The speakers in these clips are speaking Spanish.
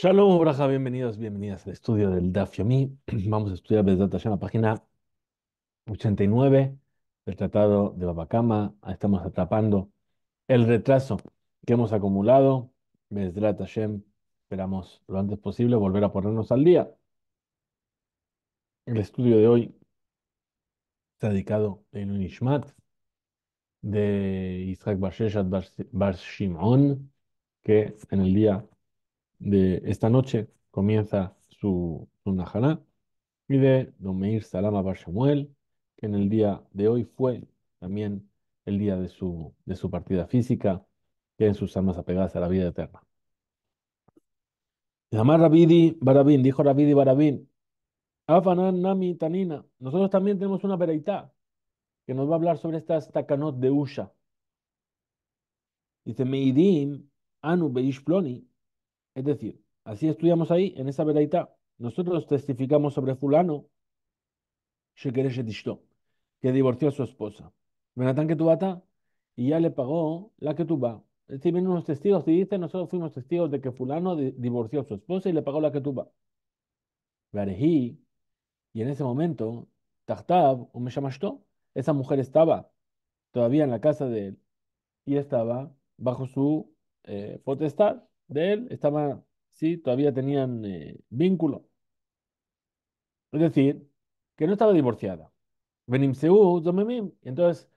Shalom, Braja, bienvenidos, bienvenidas al estudio del Daf Vamos a estudiar desde la página 89 del Tratado de Babacama. Estamos atrapando el retraso que hemos acumulado. la Hashem, esperamos lo antes posible volver a ponernos al día. El estudio de hoy está dedicado en Unishmat de Isaac Bar Shimon, que en el día de esta noche comienza su, su y de Don Meir Salama Bar Shamuel, que en el día de hoy fue también el día de su, de su partida física, que en sus almas apegadas a la vida eterna. Llamar Rabidi Barabín, dijo Rabidi Barabín, Afanan Tanina, nosotros también tenemos una vereita que nos va a hablar sobre estas takanot de Usha. Dice Meidim Anu Beishploni, es decir, así estudiamos ahí, en esa veraita, nosotros testificamos sobre fulano, que divorció a su esposa. que tuvata y ya le pagó la que Es decir, vienen unos testigos y dicen, nosotros fuimos testigos de que fulano divorció a su esposa y le pagó la que que tuva. y en ese momento, Tahtab, o me esa mujer estaba todavía en la casa de él y estaba bajo su eh, potestad de él, estaba, sí, todavía tenían eh, vínculo. Es decir, que no estaba divorciada. Benim seú, Zomemim. Entonces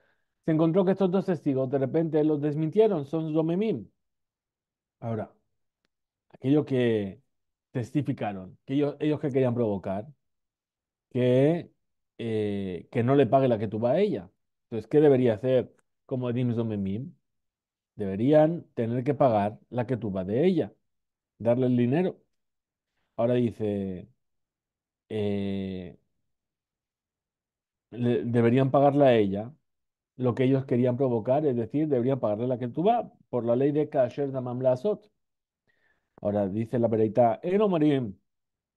se encontró que estos dos testigos de repente los desmintieron, son domemim. Ahora, aquellos que testificaron, que ellos, que querían provocar, que, eh, que no le pague la que tuvo a ella. Entonces, ¿qué debería hacer como Edim domemim? deberían tener que pagar la que tuba de ella, darle el dinero. Ahora dice, eh, deberían pagarla a ella lo que ellos querían provocar, es decir, deberían pagarle la que tuba por la ley de Kasher Damam Lazot. Ahora dice la pereita, eno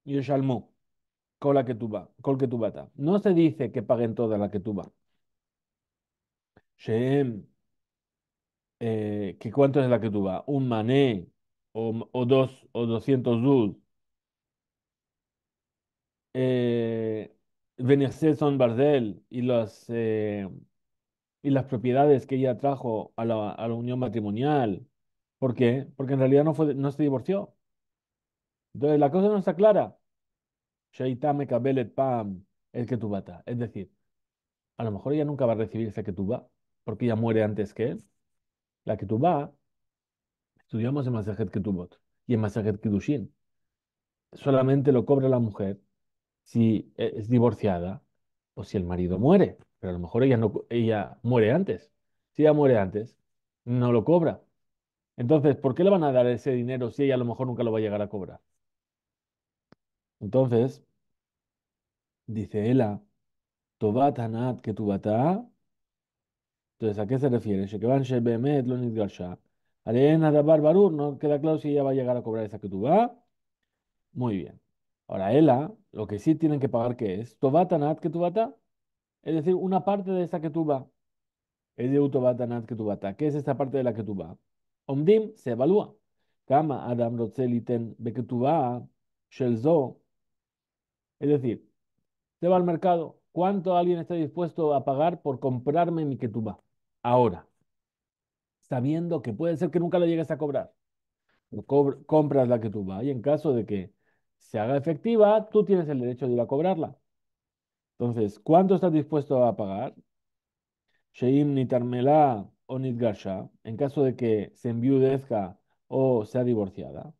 y Shalmu, con la que tuba, con que tubata. No se dice que paguen toda la que tuba. Shem eh, que cuánto es la que un mané o, o dos o 200 dud, eh, son Bardel y las, eh, y las propiedades que ella trajo a la, unión matrimonial. ¿Por qué? Porque en realidad no, fue, no se divorció. Entonces la cosa no está clara. Kabelet Pam, el Es decir, a lo mejor ella nunca va a recibir esa Ketubá porque ella muere antes que él. La Ketubá, estudiamos en Masajet Ketubot y en Masajet Kedushin. Solamente lo cobra la mujer si e, es divorciada o si el marido muere. Pero a lo mejor ella, no, ella muere antes. Si ella muere antes, no lo cobra. Entonces, ¿por qué le van a dar ese dinero si ella a lo mejor nunca lo va a llegar a cobrar? Entonces, dice Ela, Tobat Hanat bata. Entonces, ¿a qué se refiere? Shekevan Shebemet lo no queda claro si ella va a llegar a cobrar esa que tú va. Muy bien. Ahora, ella, lo que sí tienen que pagar, ¿qué es? Tobatanat que Es decir, una parte de esa que tú va. Es de Utobatanat que ¿Qué es esta parte de la que tú va? Omdim se evalúa. Kama Adam Rotzeliten Beketubá Shelzo. Es decir, se va al mercado. ¿Cuánto alguien está dispuesto a pagar por comprarme mi ketubá? ahora, sabiendo que puede ser que nunca la llegues a cobrar. compras la que tú vas y en caso de que se haga efectiva, tú tienes el derecho de ir a cobrarla. Entonces, ¿cuánto estás dispuesto a pagar? Sheim nitarmela o nitgasha, en caso de que se enviudezca o sea divorciada.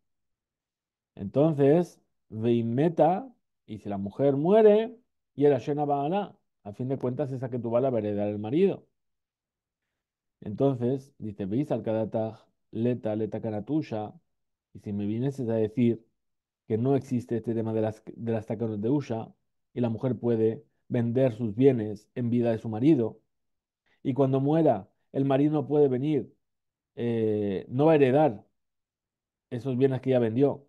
Entonces, veimeta, y si la mujer muere, y era shena ba'ala, a fin de cuentas esa que tú vas la vereda el marido. Entonces, dice, veis al Kadataj, leta, leta y si me vinieses a decir que no existe este tema de las, de las de Usha, y la mujer puede vender sus bienes en vida de su marido, y cuando muera, el marido no puede venir, eh, no va a heredar esos bienes que ya vendió.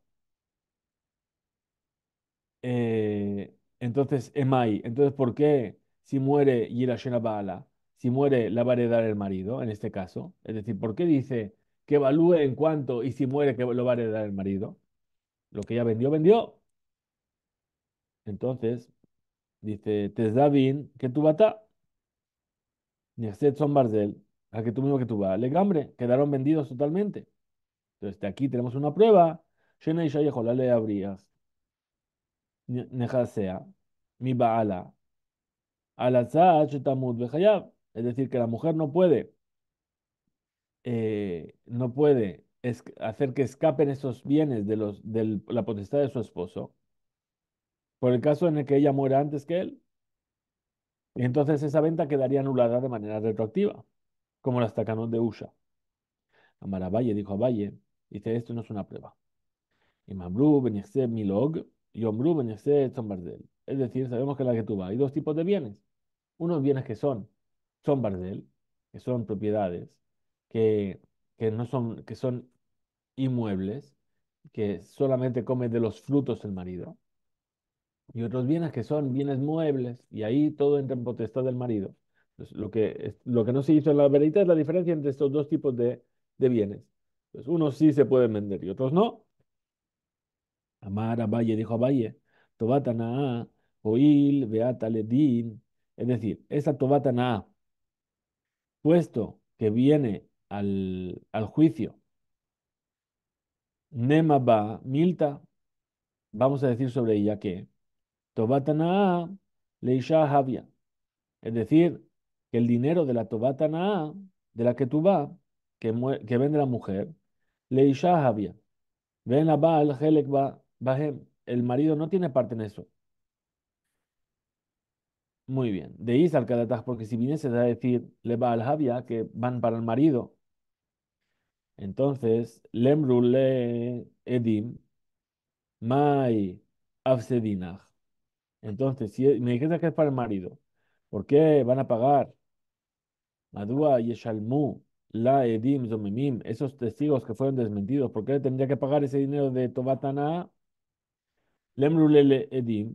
Eh, entonces, Emai, entonces, ¿por qué si muere Yirashena Baala? si muere la va a heredar el marido, en este caso. Es decir, ¿por qué dice que evalúe en cuanto y si muere que lo va a heredar el marido? Lo que ya vendió, vendió. Entonces, dice, Tesdavin, que tu bata, son Barzel, a que tú mismo que tú vas, Legambre, quedaron vendidos totalmente. Entonces, aquí tenemos una prueba. la le abrías. Nejasea, mi baala. Es decir, que la mujer no puede, eh, no puede hacer que escapen esos bienes de, los, la potestad de su esposo, por el caso en el que ella muera antes que él, entonces esa venta quedaría anulada de manera retroactiva, como las tacanos de Usha. Amaravalle dijo a Valle, dice, esto no es una prueba. Y Milog, y Es decir, sabemos que la que tú hay dos tipos de bienes. Unos bienes que son son bardel, que son propiedades, que, no son, que son inmuebles, que solamente come de los frutos el marido, y otros bienes que son bienes muebles, y ahí todo entra en potestad del marido. lo, que, lo que no se hizo en la verita es la diferencia entre estos dos tipos de, bienes. pues unos sí se pueden vender y otros no. Amar a Valle dijo a Valle, Tobatana, Oil, Beata, Ledin. Es decir, esa Tobatana puesto que viene al, juicio, Nema ba milta, vamos a decir sobre ella que Tobatanaa leisha habia, es decir, que el dinero de la Tobatanaa, de la que tú vas, que, que vende la mujer, leisha habia, ven a Baal Bahem, el marido no tiene parte en eso. Muy bien. De is al porque si viniese a decir le va al Javia, que van para el marido, entonces Lemrule edim mai Entonces, si me dijiste que es para el marido, ¿por qué van a pagar? Madua yeshalmu la edim zomemim, esos testigos que fueron desmentidos, ¿por qué tendría que pagar ese dinero de Tobatana? Lemrule le edim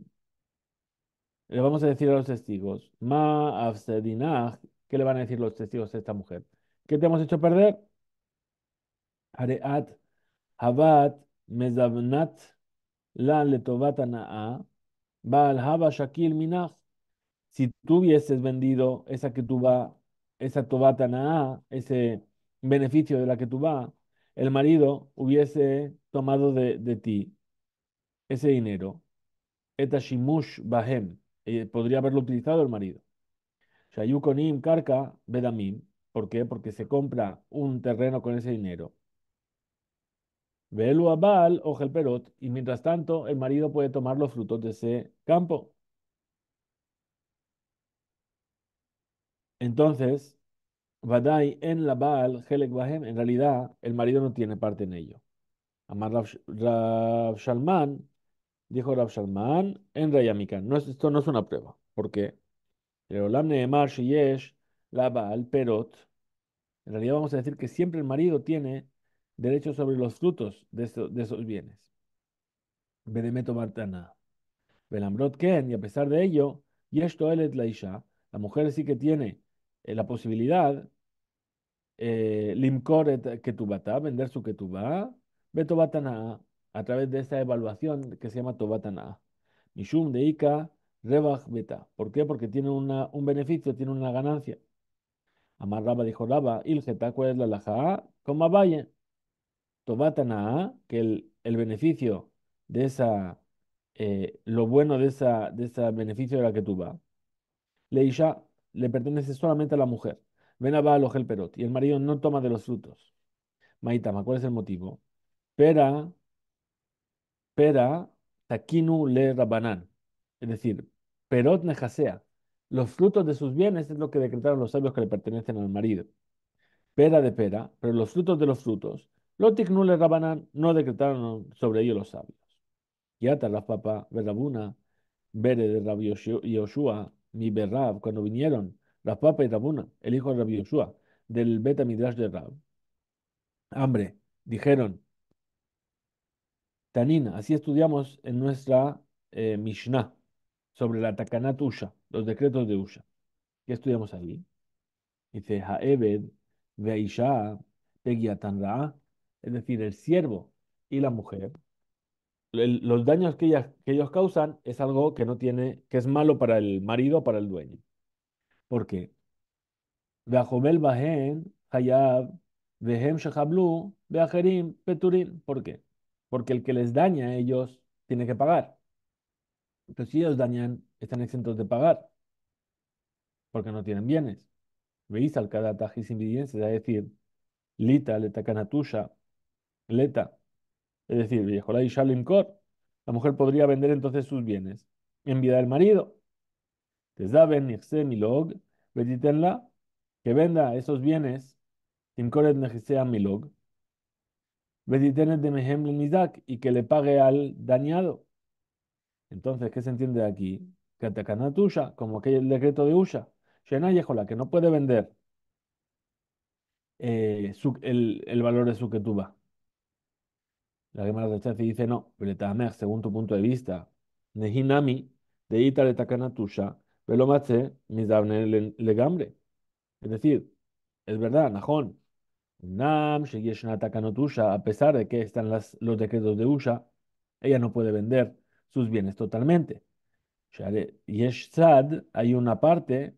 le vamos a decir a los testigos, Ma ¿qué le van a decir los testigos a esta mujer? ¿Qué te hemos hecho perder? Si tú hubieses vendido esa que tú va, esa Tovatana'a, ese beneficio de la que tú vas, el marido hubiese tomado de, ti ese dinero. Etashimush eh, podría haberlo utilizado el marido. Shayukonim Karka ¿Por qué? Porque se compra un terreno con ese dinero. o Y mientras tanto, el marido puede tomar los frutos de ese campo. Entonces, Vadai en la Baal, en realidad el marido no tiene parte en ello. Amar Rav Shalman Dijo Rabsharman Shalman en Rayamika. No, esto no es una prueba, porque el Olam Neemar la Lava al Perot. En realidad vamos a decir que siempre el marido tiene derecho sobre los frutos de, esos bienes. Bedemeto Martana. Belambrot Ken, y a pesar de ello, Yesh Toelet Laisha, la mujer sí que tiene eh, la posibilidad eh, limkor et ketubata, vender su ketubá, betobatana, a través de esta evaluación que se llama Tobatana. de ika ¿Por qué? Porque tiene una, un beneficio, tiene una ganancia. Amarraba dijo Raba, Ilgeta, ¿cuál es la laja? Coma vaya. Tobatana, que el, el, beneficio de esa, eh, lo bueno de esa, de esa beneficio de la que tú vas. Leisha le pertenece solamente a la mujer. Ven a va perot y el marido no toma de los frutos. Maitama, ¿cuál es el motivo? Pera pera taqinu le rabanán, es decir, perot nejasea, los frutos de sus bienes es lo que decretaron los sabios que le pertenecen al marido. Pera de pera, pero los frutos de los frutos, lo le rabanán, no decretaron sobre ellos los sabios. Yata las papa verabuna, bere de Rabbi Yoshua, mi berrab, cuando vinieron las papa y rabuna, el hijo de Rabbi Yoshua, del beta midrash de Rab. Hambre, dijeron, Tanina, así estudiamos en nuestra eh, Mishnah sobre la Takanat Usha, los decretos de Usha. ¿Qué estudiamos allí. Dice, Ha'eved ve'isha es decir, el siervo y la mujer, los daños que, ellos causan es algo que no tiene, que es malo para el marido, para el dueño. ¿Por qué? bahen hayab vehem peturin. ¿Por qué? porque el que les daña a ellos tiene que pagar. Entonces, si ellos dañan, están exentos de pagar, porque no tienen bienes. Veis al y da es decir, lita, leta canatuya, leta. Es decir, viejo, la la mujer podría vender entonces sus bienes en vida del marido. da ben Nixem Milog, veditenla, que venda esos bienes, Timkoret mi Milog, de y que le pague al dañado. Entonces, ¿qué se entiende aquí? atacan a Katakanat como aquel decreto de Usha, Shena que no puede vender eh, su, el, valor de su ketuba. La Gemara de dice, no, según tu punto de vista, Nehinami, de Ita le Takanatusha, Velomatse, Mizabne Legambre. Es decir, es verdad, Najón, a pesar de que están las, los decretos de Usha, ella no puede vender sus bienes totalmente. hay una parte,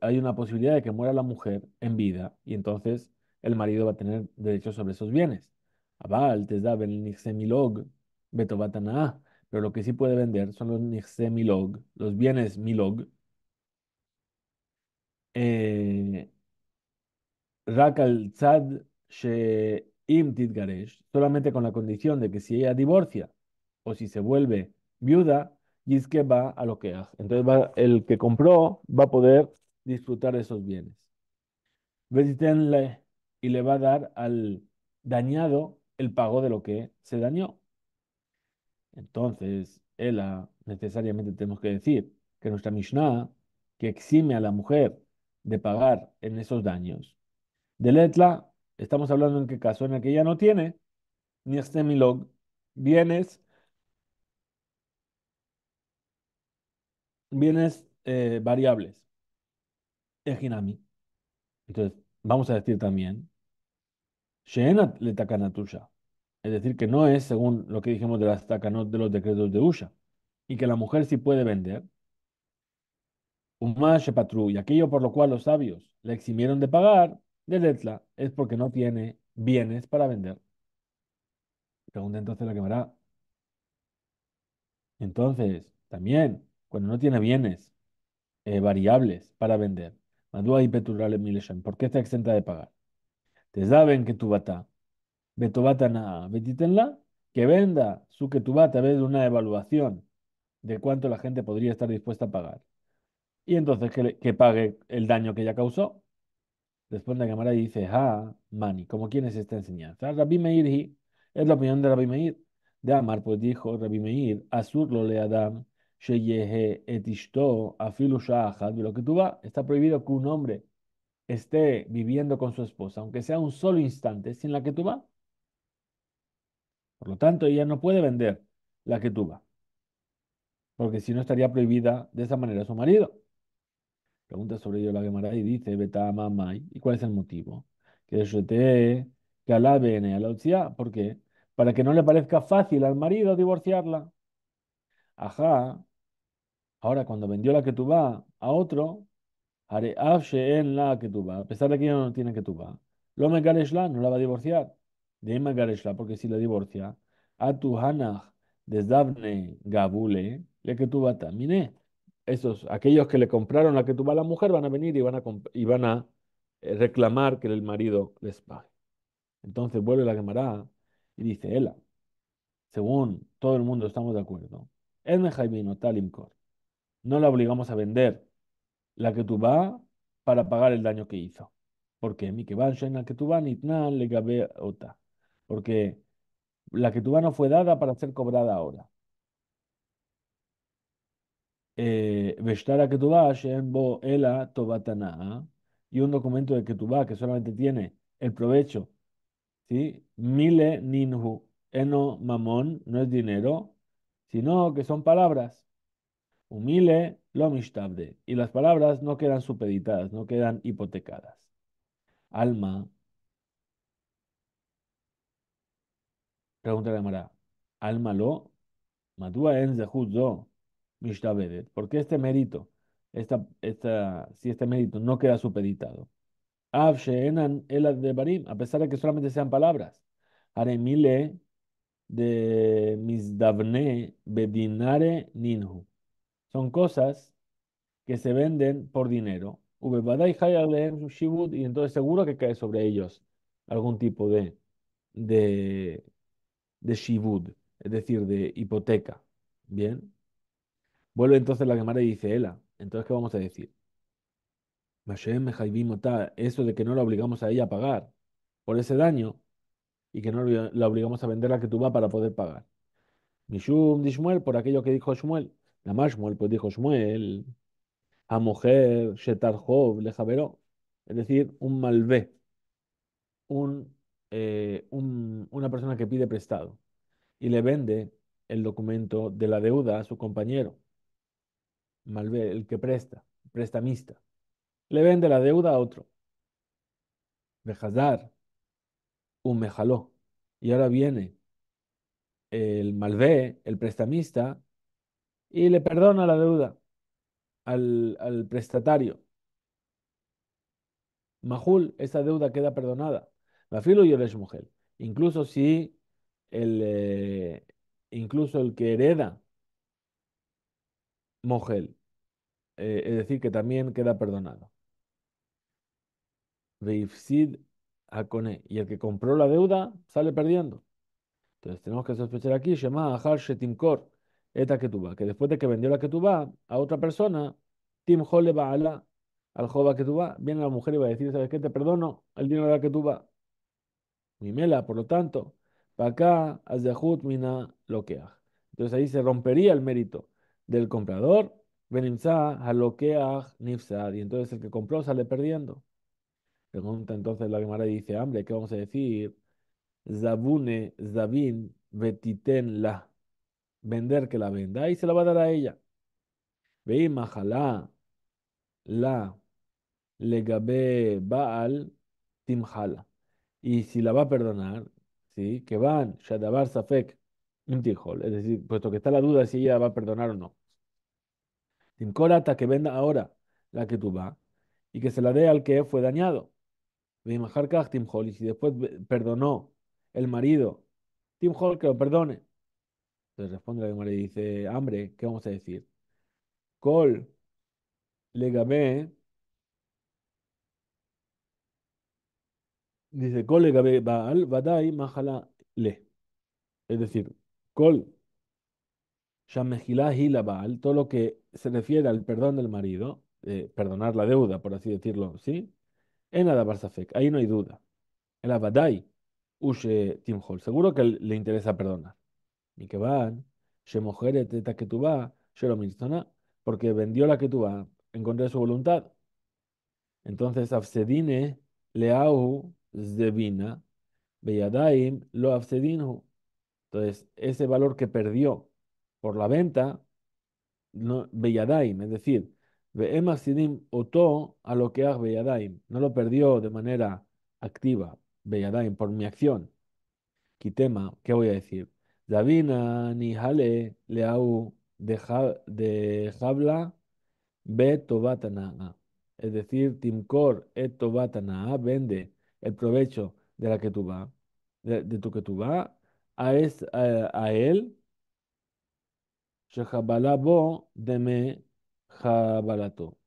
hay una posibilidad de que muera la mujer en vida y entonces el marido va a tener derechos sobre esos bienes. Pero lo que sí puede vender son los Nixemilog, los bienes Milog. Eh, Rakal tzad She'im solamente con la condición de que si ella divorcia o si se vuelve viuda, que va a lo que hace. Entonces el que compró va a poder disfrutar de esos bienes. Vesitenle y le va a dar al dañado el pago de lo que se dañó. Entonces, ella, necesariamente tenemos que decir que nuestra Mishnah, que exime a la mujer de pagar en esos daños, del etla, estamos hablando en qué caso, en el que ya no tiene ni este bienes, bienes eh, variables. Ejinami. Entonces, vamos a decir también, Sheena tuya. Es decir, que no es según lo que dijimos de las tacanot de los decretos de Usha. Y que la mujer sí puede vender. Umash patru, y aquello por lo cual los sabios le eximieron de pagar, de Letla es porque no tiene bienes para vender. Pregunta entonces la quemará. Entonces, también, cuando no tiene bienes eh, variables para vender, Madua y ¿por qué está exenta de pagar? Te saben que tu bata, na, betitenla, que venda su que tu bata a una evaluación de cuánto la gente podría estar dispuesta a pagar. Y entonces que, que pague el daño que ya causó a la y dice, ha, ah, mani, como quién es esta enseñanza. Rabbi Meir es la opinión de Rabbi Meir. De Amar, pues dijo Rabbi Meir, Azur lo le Adam, Sheyehe etishto afilu de lo que tú está prohibido que un hombre esté viviendo con su esposa, aunque sea un solo instante, sin la que tú Por lo tanto, ella no puede vender la que tú porque si no estaría prohibida de esa manera su marido. Pregunta sobre ello la Gemara y dice, ¿y cuál es el motivo? Que yo te a la ¿por qué? Para que no le parezca fácil al marido divorciarla. Ajá, ahora cuando vendió la que tú a otro, haré en la que tú a pesar de que ella no tiene que lo me no la va a divorciar. De me porque si la divorcia, a tu hanach desdavne gabule, le que tú esos, aquellos que le compraron la que tuva a la mujer van a venir y van a, y van a eh, reclamar que el marido les pague. Entonces vuelve la camarada y dice, ella según todo el mundo estamos de acuerdo, no la obligamos a vender la que tuva para pagar el daño que hizo. Porque mi que la que le Porque la que no fue dada para ser cobrada ahora. Eh, ¿ah? y un documento de Ketubá que solamente tiene el provecho, ¿sí? Mile Ninhu, Eno Mamón, no es dinero, sino que son palabras. Humile lo y las palabras no quedan supeditadas, no quedan hipotecadas. Alma, pregunta la Alma lo, ¿madua en Zehut porque este mérito, esta, esta, si este mérito no queda supeditado. a pesar de que solamente sean palabras. de Son cosas que se venden por dinero. Y entonces seguro que cae sobre ellos algún tipo de, de, de shibud, es decir, de hipoteca. Bien. Vuelve entonces la Gemara y dice, ella entonces ¿qué vamos a decir? Eso de que no la obligamos a ella a pagar por ese daño y que no la obligamos a vender la que tú va para poder pagar. Mishum Dishmuel, por aquello que dijo Shmuel. La más pues dijo Shmuel, a mujer, Shetar Job, Javero. Es decir, un malvé, eh, un, una persona que pide prestado y le vende el documento de la deuda a su compañero. Malvé, el que presta, prestamista, le vende la deuda a otro. Bejazar, un mejaló. Y ahora viene el Malvé, el prestamista, y le perdona la deuda al, prestatario. Mahul, esa deuda queda perdonada. La filo y es mujer. Incluso si el, eh, incluso el que hereda Mogel eh, es decir, que también queda perdonado. Veifsid Akone. Ah, y el que compró la deuda sale perdiendo. Entonces tenemos que sospechar aquí, Shema Ahar Shetimkor, Eta ketuba que después de que vendió la ketuba a otra persona, Tim Jole Ba'ala, al tú ketuba viene la mujer y va a decir, ¿sabes qué? Te perdono el dinero de la ketuba Mimela, por lo tanto, acá Azdehut Mina Lokeach. Entonces ahí se rompería el mérito del comprador Benimsa, halokeach, nifsad. Y entonces el que compró sale perdiendo. Pregunta entonces la Gemara dice, hambre, ¿qué vamos a decir? Zabune, Zabin, betiten la. Vender que la venda y se la va a dar a ella. Veima la, legabe, baal, timhala. Y si la va a perdonar, ¿sí? Que van, shadabar, safek, Es decir, puesto que está la duda si ella va a perdonar o no. Cole hasta que venda ahora la que tú vas y que se la dé al que fue dañado. Y si después perdonó el marido, Tim Hall que lo perdone. Entonces responde la mujer y dice, hambre, ¿qué vamos a decir? Col, legabé, dice, col legabé baal, badai, mahala le. Es decir, col Baal, todo lo que se refiere al perdón del marido, eh, perdonar la deuda, por así decirlo, ¿sí? En Adabar ahí no hay duda. El Abadai, Ushe Timhol, seguro que le interesa perdonar. Mikeban, teta lo Shelomirstona, porque vendió la Ketubá en contra de su voluntad. Entonces, Afsedine Leau Zdevina, Beyadaim lo Entonces, ese valor que perdió por la venta, no, es decir, Be'ema Sidim Oto a lo que Beyadaim, no lo perdió de manera activa, Beyadaim, por mi acción. quitema ¿qué voy a decir? Davina ni Hale Leau de Jabla Be Tobatana. Es decir, Timkor et Tobatana vende el provecho de la que tú vas, de, tu que tú vas, a, a él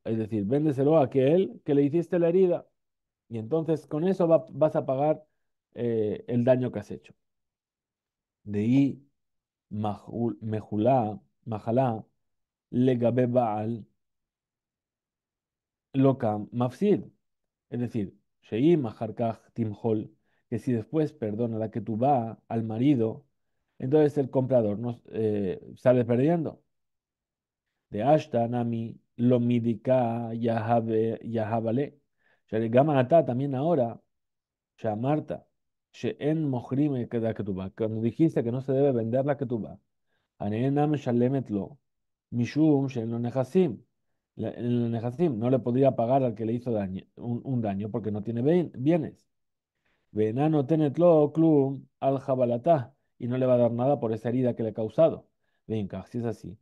es decir, véndeselo a aquel que le hiciste la herida. Y entonces con eso vas a pagar eh, el daño que has hecho. De mejulá, majalá, loca mafsid. Es decir, que si después perdona la que tú va al marido, entonces el comprador nos, eh, sale perdiendo. De Ashtanami, Lomidika, Yahabale, Gamanatá también ahora, Marta en Yamarta, que tú Ketuba. Cuando dijiste que no se debe vender la Ketuba, Aneenam Shalemetlo, Mishum Sheen lo El nejasim. no le podría pagar al que le hizo un, daño porque no tiene bienes. Venano Tenetlo, Klum, Al jabalatah y no le va a dar nada por esa herida que le ha causado. Venga, si es así.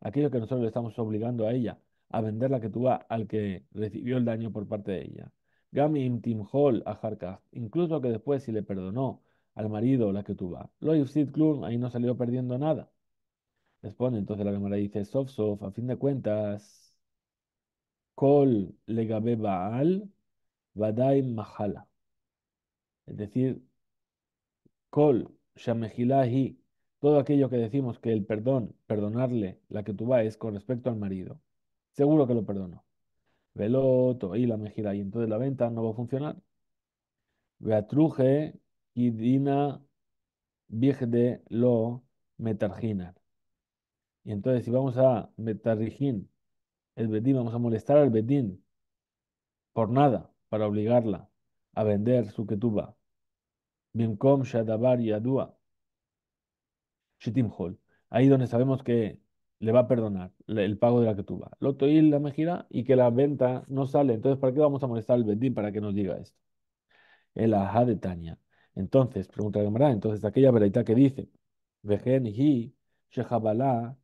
Aquello que nosotros le estamos obligando a ella a vender la que tú al que recibió el daño por parte de ella. Gamim Hall, a incluso que después si le perdonó al marido la que tuvo va. Lo ahí no salió perdiendo nada. Responde entonces la cámara dice, Sof Sof, a fin de cuentas, Kol Legabe al Vadai Mahala. Es decir, Kol y todo aquello que decimos que el perdón, perdonarle la que tú es con respecto al marido, seguro que lo perdono. Veloto y la y entonces la venta no va a funcionar. de Lo, Y entonces, si vamos a el Bedín, vamos a molestar al Bedín por nada para obligarla a vender su ketuba. Bimkom Shadabar Yadua. Shitim Ahí donde sabemos que le va a perdonar el pago de la ketuba. Lotoil la mejira y que la venta no sale. Entonces, ¿para qué vamos a molestar al Bendín para que nos diga esto? El de Tania. Entonces, pregunta Gemara, entonces aquella veredita que dice,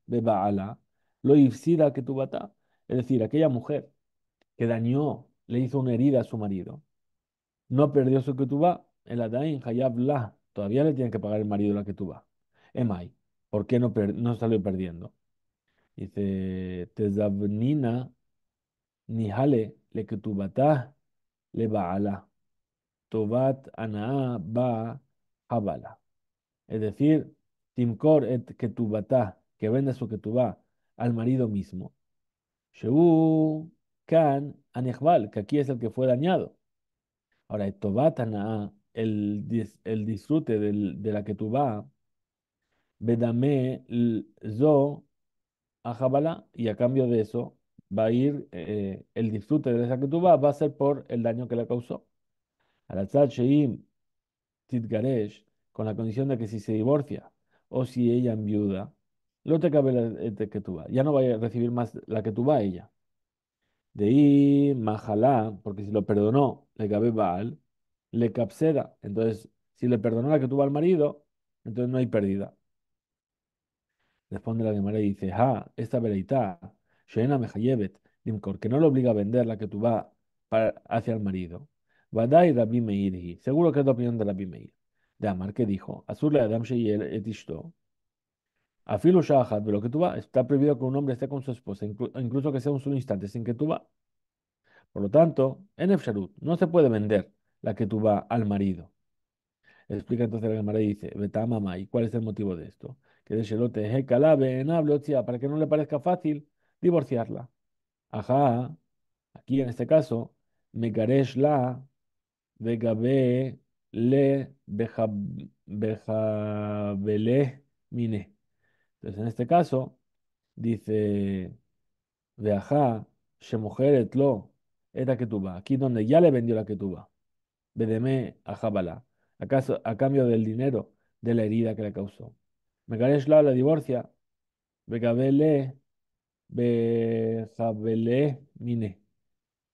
bebaala lo Es decir, aquella mujer que dañó le hizo una herida a su marido. No perdió su ketubá, el Adain en todavía le tiene que pagar el marido la ketubá. Emay, ¿por qué no, no salió perdiendo? Dice, ni nihale le ketubatá le ba'ala. Tobat anaa ba habala. Es decir, timkor et ketubatá, que vende su ketubá al marido mismo. Can Anejbal, que aquí es el que fue dañado. Ahora, el, el disfrute de la que tú vas, Bedame Zo a y a cambio de eso va a ir eh, el disfrute de esa que tú vas, va a ser por el daño que le causó. Sheim con la condición de que si se divorcia o si ella viuda lo te cabe la que eh, tú Ya no va a recibir más la que tú ella. De i majalá, porque si lo perdonó, le cabe baal, le capseda. Entonces, si le perdonó la que tuvo al marido, entonces no hay pérdida. Responde la que y dice, ah, esta vereita, Dimkor, que no le obliga a vender la que tuvo hacia el marido. Vadai Rabbi seguro que es la opinión de la Meir. De Amar, que dijo, Azur le Adam Sheyel Afilu de lo que tú va, está prohibido que un hombre esté con su esposa, incluso que sea un solo instante, sin que tú va. Por lo tanto, en Efsharut no se puede vender la que tú va al marido. Explica entonces la camarada y dice, Beta mamá, ¿y cuál es el motivo de esto? Que de Shelote calabe en para que no le parezca fácil divorciarla. Ajá, aquí en este caso, me Megaresh la Vegabe le Bejabele mine. Entonces, en este caso, dice, Veajá, mujeret lo, que tuva Aquí donde ya le vendió la que Bedeme a Jabala. Acaso, a cambio del dinero de la herida que le causó. me Megaresh la divorcia. ve Bejabele mine.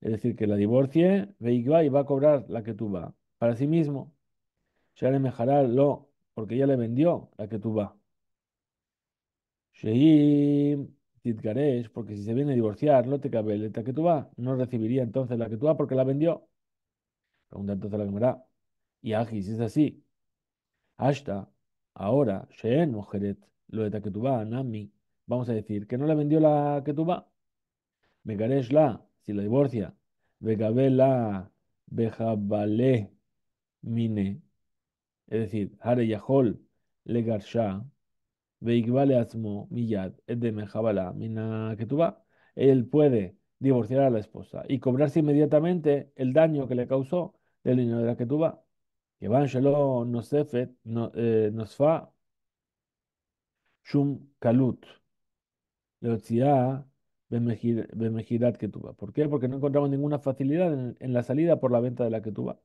Es decir, que la divorcie, ve y va a cobrar la que tuva para sí mismo. ya le mejará lo, porque ya le vendió la que tuva Sheim Titgaresh, porque si se viene a divorciar, no te cabe la que tú va, no recibiría entonces la que tú va porque la vendió. Pregunta entonces la cámara. Y aquí si es así, hasta ahora, Sheen Mojeret, lo de va, Nami, vamos a decir que no la vendió la que me Megaresh la, si la divorcia, la, Bejabale, Mine, es decir, Hare Yahol, Shah mina Él puede divorciar a la esposa y cobrarse inmediatamente el daño que le causó del niño de la Que Yevan Shalom Nosefet eh, Nosfa Shum Kalut Leotziah Bemejidat ketuba. ¿Por qué? Porque no encontramos ninguna facilidad en, la salida por la venta de la ketuba.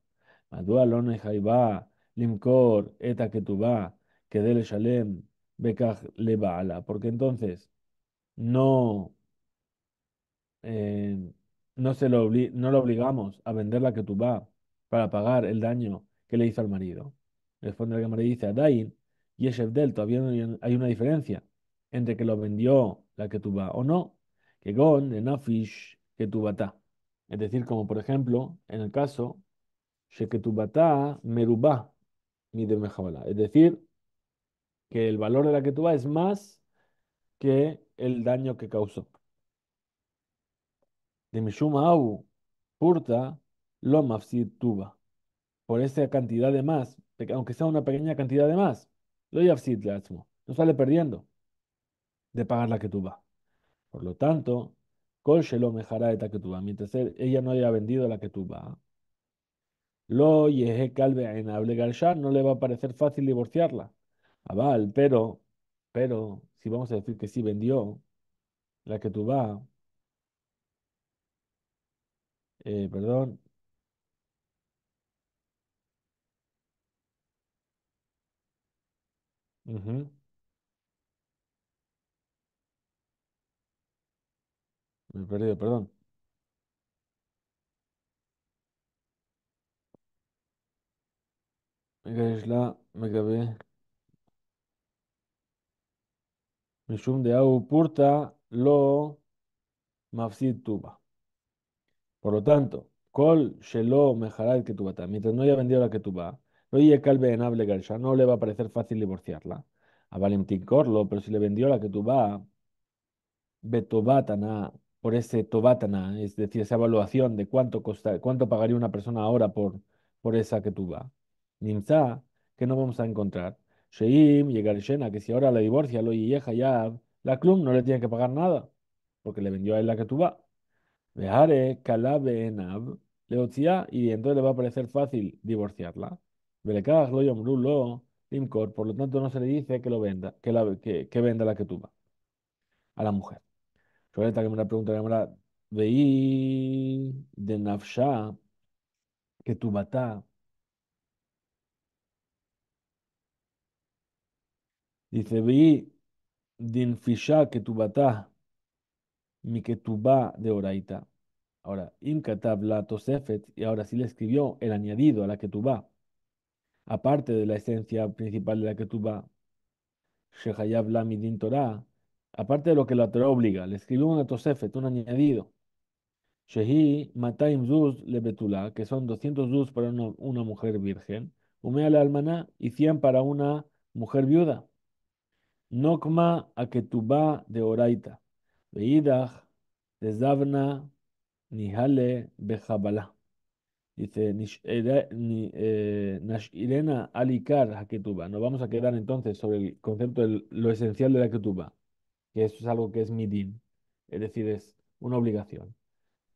Madua Lone Jaibá Limkor Eta ketuba Kedel Shalem Bekaj le la porque entonces no, eh, no, se lo no lo obligamos a vender la que va para pagar el daño que le hizo al marido. Responde la cámara y dice a y Eshevdel, todavía hay una diferencia entre que lo vendió la que tuva o no, que gon de nafish bata Es decir, como por ejemplo, en el caso, mi de Es decir, que el valor de la que tú es más que el daño que causó. De Mishumau, Purta, lo tuba. Por esa cantidad de más, aunque sea una pequeña cantidad de más, lo No sale perdiendo de pagar la que vas. Por lo tanto, lo mejara tú va Mientras ella no haya vendido la que va Lo calve en no le va a parecer fácil divorciarla. Aval, pero, pero, si vamos a decir que sí vendió, la que tú va. eh, perdón, me he perdido, perdón. es la, me quedé. de lo Mafsid Tuba. Por lo tanto, Kol Shelo que Ketubata. Mientras no haya vendido la que no Calve no le va a parecer fácil divorciarla. A Valentín Corlo, pero si le vendió la que Ketubá, Betobatana, por ese Tobatana, es decir, esa evaluación de cuánto, costa, cuánto pagaría una persona ahora por, por esa tuba. Nimza, que no vamos a encontrar. Sheim, Yegarishena, que si ahora la divorcia, lo y ya la Clum no le tiene que pagar nada, porque le vendió a él la que tú vas. Kalabe, Enab, y entonces le va a parecer fácil divorciarla. lo por lo tanto no se le dice que lo venda, que, la, que, venda la que tú vas a la mujer. Sobre esta que me la pregunta, que me la veí de Nafsha, que tu batá Dice, vi din que tu mi que tu de oraita. Ahora, imkatab la tosefet, y ahora sí le escribió el añadido a la que tu aparte de la esencia principal de la que tu Shehayab la midin Torah, aparte de lo que la Torah obliga, le escribió una tosefet, un añadido. Shehi mataim zuz betula que son 200 zuz para una, mujer virgen, humea la almaná y 100 para una mujer viuda. Nokma Ketuba de Oraita. de zavna nihale bechabala. Dice, eh, Nashirena alikar Ketuba. Nos vamos a quedar entonces sobre el concepto de lo esencial de la Ketuba, que eso es algo que es midin, es decir, es una obligación.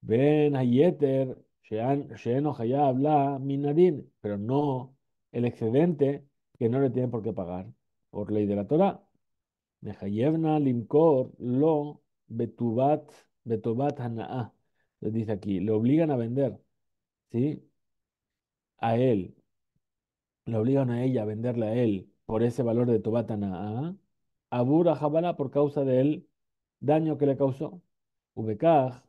Ben hayeter sheeno habla minadin, pero no el excedente que no le tienen por qué pagar por ley de la Torah. Mejayevna limkor lo betubat, betobat Les dice aquí, le obligan a vender, ¿sí? A él. Le obligan a ella a venderle a él por ese valor de tobat Abura jabala por causa de él daño que le causó. ubekah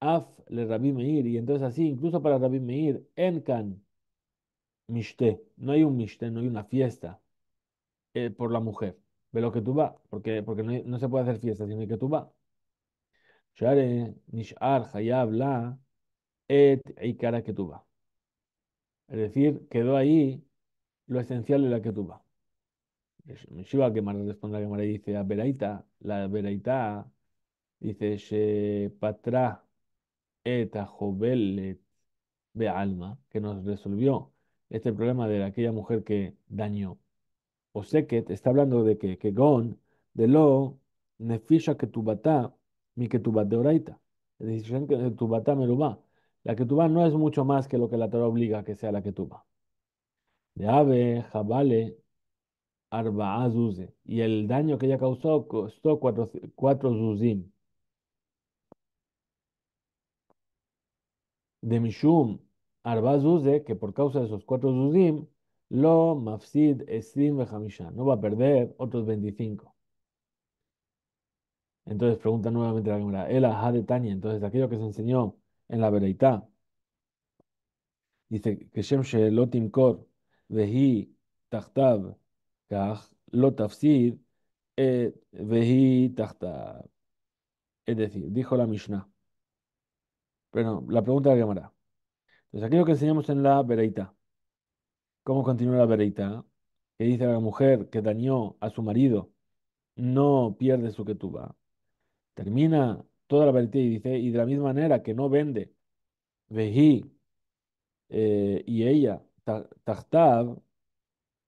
af le Rabí Meir. Y entonces así, incluso para Rabí Meir, enkan mishte. No hay un mishte, no hay una fiesta eh, por la mujer ve lo que tú vas, porque, porque no, se puede hacer fiesta, sino que tú va Share, Nishar, Hayab, La, Et, cara que tú va Es decir, quedó ahí lo esencial de la que tú vas. Shiva que responde la que dice a Beraita, la Beraita dice Patra Eta Jovelet Alma, que nos resolvió este problema de aquella mujer que dañó o está hablando de que, que Gon, de lo, Nefisha bata mi Ketubat de Oraita. Decisión que La Ketubá no es mucho más que lo que la Torah obliga que sea la Ketubá. De Ave, Jabale, Y el daño que ella causó costó cuatro, cuatro Zuzim. De Mishum, arba Zuze, que por causa de esos cuatro Zuzim, lo mafsid esim no va a perder otros 25. Entonces pregunta nuevamente la cámara, el entonces aquello que se enseñó en la vereita dice que Shem Kor Vehi Tachtav Kach e Vehi Tachtav. Es decir, dijo la Mishnah. Pero la pregunta de la cámara. Entonces aquello que enseñamos en la vereita. ¿Cómo continúa la vereita? Que dice la mujer que dañó a su marido, no pierde su ketubá. Termina toda la vereita y dice, y de la misma manera que no vende, vejí eh, y ella, tahtab,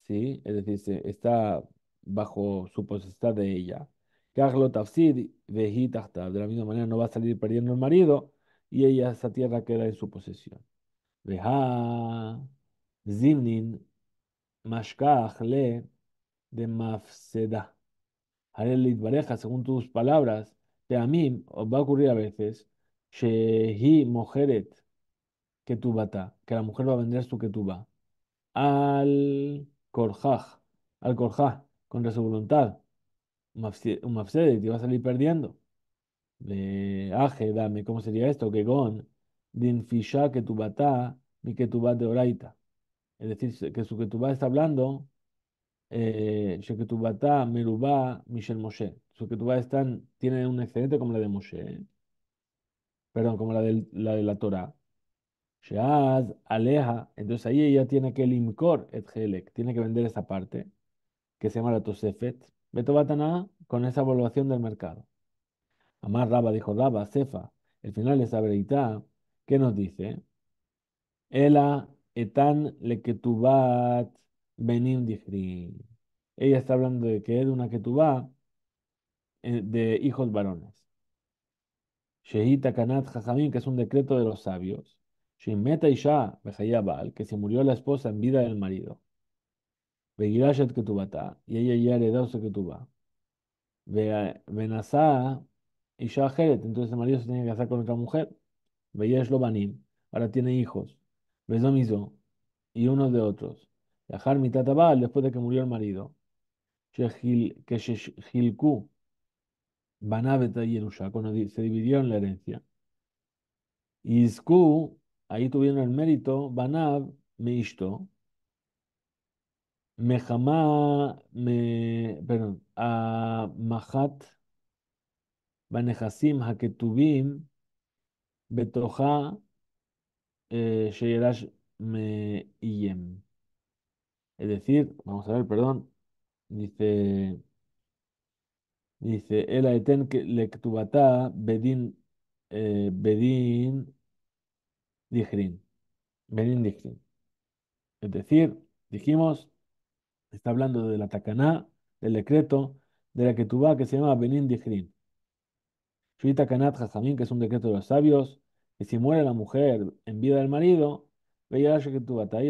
¿sí? es decir, está bajo su posestad de ella. Carlo vejí de la misma manera no va a salir perdiendo el marido y ella, esa tierra queda en su posesión. Vejá. Zimnin mashkach le de mafseda. el litbareja según tus palabras, de mí os va a ocurrir a veces, Shehi Mojeret Ketubata, que la mujer va a vender su Ketuba, al korjah, al korjah, contra su voluntad, un Mafsedet, y va a salir perdiendo. Le Aje, dame, ¿cómo sería esto? Que Gon, Dinfisha Ketubata, mi Ketubat de Oraita es decir, que su ketubá está hablando, eh, Sheketubatá, Merubá, Michel Moshe. Su ketubá tiene un excedente como la de Moshe, ¿eh? perdón, como la de la, de la Torah. Sheaz, Aleja, entonces ahí ella tiene que limcor et tiene que vender esa parte, que se llama la Tosefet, batana con esa evaluación del mercado. Amar Raba dijo Raba, Sefa. el final es breita ¿qué nos dice? Ela Etan leketubat benim difri. Ella está hablando de que es una ketubá eh, de hijos varones. Shehita Kanat Jajamim, que es un decreto de los sabios. Shimeta Isha Bejayabal, que se murió la esposa en vida del marido. Begirashet Ketubata, y ella ya heredó su Ketubá. Benazá Isha Jeret, entonces el marido se tiene que casar con otra mujer. lo Lobanim, ahora tiene hijos. Besomizo, y uno de otros. Yajar Mitatabal, después de que murió el marido. Que Gilku, Banabeta y Yerusha, cuando se dividió en la herencia. Y Isku, ahí tuvieron el mérito, Banab, meisto, Mejama me, perdón, a Mahat, Banejasim Haketubim, Betoja, eh, es decir, vamos a ver, perdón, dice, dice, el que bedin, eh, bedin Es decir, dijimos, está hablando de la tacaná, del decreto, de la ketubá que se llama benin Dijrin que es un decreto de los sabios, y si muere la mujer en vida del marido, que y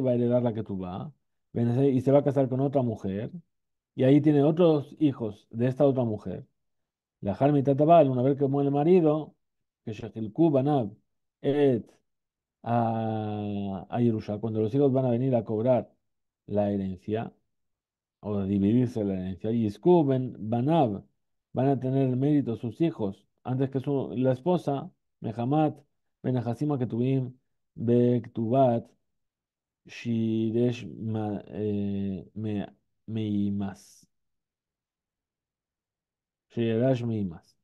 va a heredar la que tú va, y se va a casar con otra mujer, y ahí tiene otros hijos de esta otra mujer. La Harmi una vez que muere el marido, que Et, a, cuando los hijos van a venir a cobrar la herencia, o a dividirse la herencia, y escuben Banab, van a tener mérito sus hijos antes que su, la esposa, Mehamat, ונכסים הכתובים בכתובת שידש Shiresh eh, Meimas.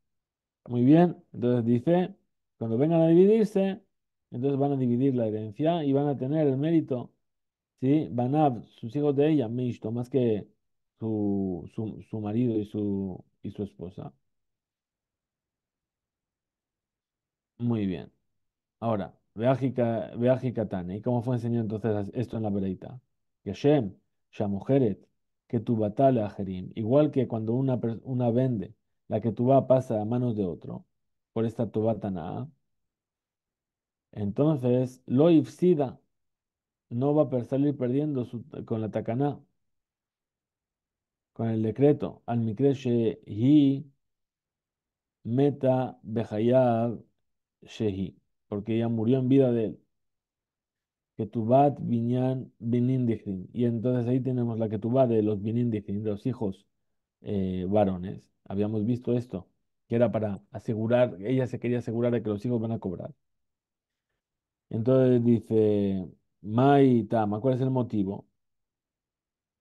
Muy bien, entonces dice, cuando vengan a dividirse, entonces van a dividir la herencia y van a tener el mérito, van a sus hijos de ella, más que su, su marido y su, y su esposa. Muy bien. Ahora, veájica ¿y cómo fue enseñado entonces esto en la Bereita? ya ya que tu a Jerim, igual que cuando una, una vende, la que tu va pasa a manos de otro, por esta tu entonces lo ifsida no va a salir perdiendo su, con la Takaná, con el decreto, al Mikreshe hi meta behayab shehi porque ella murió en vida de él. Y entonces ahí tenemos la va de los Binindichrin, de los hijos eh, varones. Habíamos visto esto, que era para asegurar, ella se quería asegurar de que los hijos van a cobrar. Entonces dice, Mai ¿cuál es el motivo?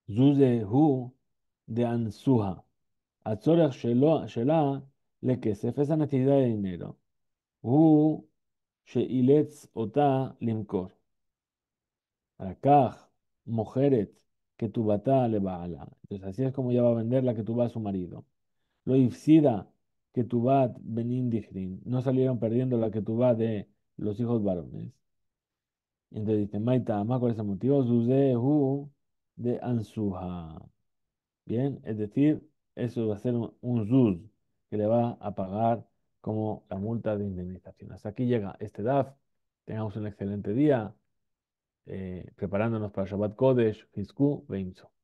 Zuzehu de Ansuha. Shela le que se esa necesidad de dinero. Hu Sheilets Ota Limkor. Rakaj, Mojeret, Ketubata la Entonces así es como ya va a vender la que va a su marido. Lo Ifsida, que Benin Dijrin. No salieron perdiendo la que va de los hijos varones. Entonces dice, Maita, más con ese motivo, Zuzehu de Ansuha. Bien, es decir, eso va a ser un, un Zuz que le va a pagar como la multa de indemnización. Hasta aquí llega este DAF. Tengamos un excelente día eh, preparándonos para Shabbat Kodesh, Hizku, Beimso.